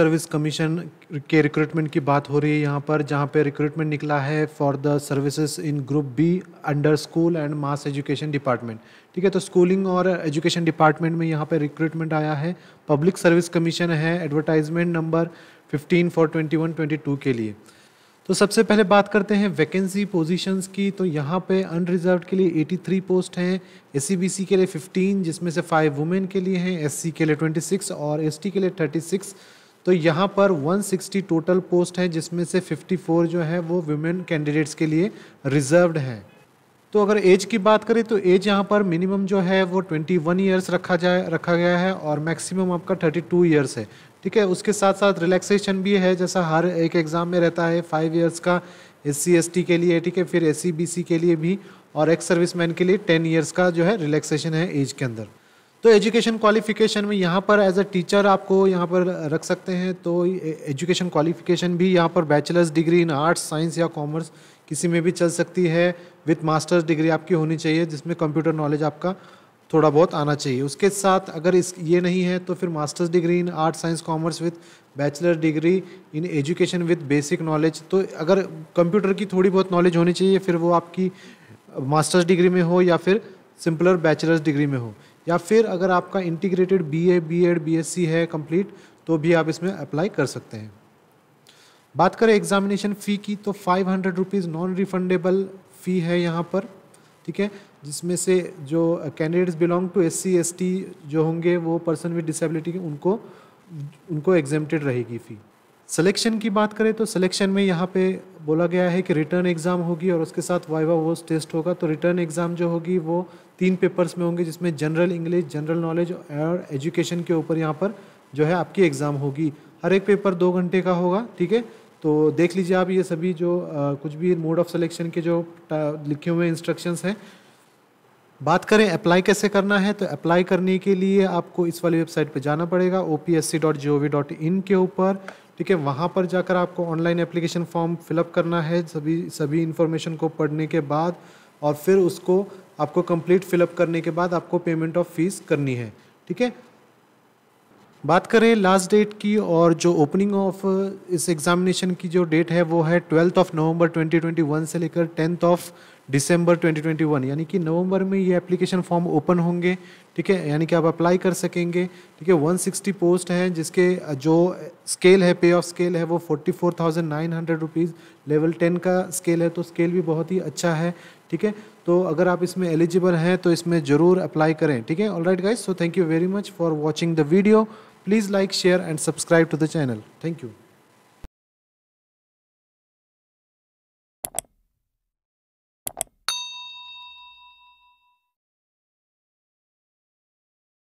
service commission के recruitment की बात हो रही है यहाँ पर जहाँ पे रिक्रूटमेंट निकला है for the services in group B under school and mass education department ठीक है तो स्कूलिंग और एजुकेशन डिपार्टमेंट में यहाँ पे रिक्रूटमेंट आया है पब्लिक सर्विस कमीशन है advertisement number fifteen for twenty one twenty two के लिए तो सबसे पहले बात करते हैं वैकेंसी पोजीशंस की तो यहाँ पे अनरिजर्व के लिए 83 पोस्ट हैं एस सी e के लिए 15 जिसमें से फाइव वुमेन के लिए हैं एस के लिए 26 और एस के लिए 36 तो यहाँ पर 160 टोटल पोस्ट हैं जिसमें से 54 जो है वो वुमेन कैंडिडेट्स के लिए रिजर्व्ड हैं तो अगर एज की बात करें तो एज यहाँ पर मिनिमम जो है वो 21 इयर्स रखा जाए रखा गया है और मैक्सिमम आपका 32 इयर्स है ठीक है उसके साथ साथ रिलैक्सेशन भी है जैसा हर एक एग्ज़ाम में रहता है फाइव ईयर्स का एस सी के लिए ठीक है फिर एस सी के लिए भी और एक्स सर्विस के लिए टेन ईयर्स का जो है रिलैक्सेशन है एज के अंदर तो एजुकेशन क्वालिफिकेशन में यहाँ पर एज अ टीचर आपको यहाँ पर रख सकते हैं तो एजुकेशन क्वालिफिकेशन भी यहाँ पर bachelors degree in arts science या कॉमर्स किसी में भी चल सकती है विथ मास्टर्स डिग्री आपकी होनी चाहिए जिसमें कंप्यूटर नॉलेज आपका थोड़ा बहुत आना चाहिए उसके साथ अगर इस ये नहीं है तो फिर masters degree in art science commerce with bachelor degree in education with basic knowledge तो अगर कंप्यूटर की थोड़ी बहुत नॉलेज होनी चाहिए फिर वो आपकी मास्टर्स डिग्री में हो या फिर सिंपलर बैचलर्स डिग्री में हो या फिर अगर आपका integrated B A B Ed B S C है कम्प्लीट तो भी आप इसमें अप्लाई कर सकते हैं बात करें एग्जामिनेशन फ़ी की तो five hundred rupees non refundable fee है यहाँ पर ठीक है जिसमें से जो candidates belong to S C S T जो होंगे वो पर्सन विद डिसेबिलिटी उनको उनको एग्जेम्प्टेड रहेगी फ़ी सिलेक्शन की बात करें तो सिलेक्शन में यहाँ पे बोला गया है कि रिटर्न एग्ज़ाम होगी और उसके साथ वाइवा वोस टेस्ट होगा तो रिटर्न एग्ज़ाम जो होगी वो तीन पेपर्स में होंगे जिसमें जनरल इंग्लिश जनरल नॉलेज और एजुकेशन के ऊपर यहाँ पर जो है आपकी एग्ज़ाम होगी हर एक पेपर दो घंटे का होगा ठीक है तो देख लीजिए आप ये सभी जो आ, कुछ भी मोड ऑफ सिलेक्शन के जो लिखे हुए इंस्ट्रक्शंस हैं बात करें अप्लाई कैसे करना है तो अप्लाई करने के लिए आपको इस वाली वेबसाइट पर जाना पड़ेगा ओ के ऊपर ठीक है वहाँ पर जाकर आपको ऑनलाइन एप्लीकेशन फॉर्म फिलअप करना है सभी सभी इन्फॉर्मेशन को पढ़ने के बाद और फिर उसको आपको कंप्लीट फिलअप करने के बाद आपको पेमेंट ऑफ फीस करनी है ठीक है बात करें लास्ट डेट की और जो ओपनिंग ऑफ इस एग्ज़ामिनेशन की जो डेट है वो है ट्वेल्थ ऑफ नवंबर 2021 से लेकर टेंथ ऑफ दिसंबर 2021 यानी कि नवंबर में ये एप्लीकेशन फॉर्म ओपन होंगे ठीक है यानी कि आप अप्लाई कर सकेंगे ठीक है 160 पोस्ट हैं जिसके जो स्केल है पे ऑफ स्केल है वो 44,900 रुपीस लेवल 10 का स्केल है तो स्केल भी बहुत ही अच्छा है ठीक है तो अगर आप इसमें एलिजिबल हैं तो इसमें ज़रूर अप्लाई करें ठीक है all right guys so thank you very much for watching the video please like share and subscribe to the channel thank you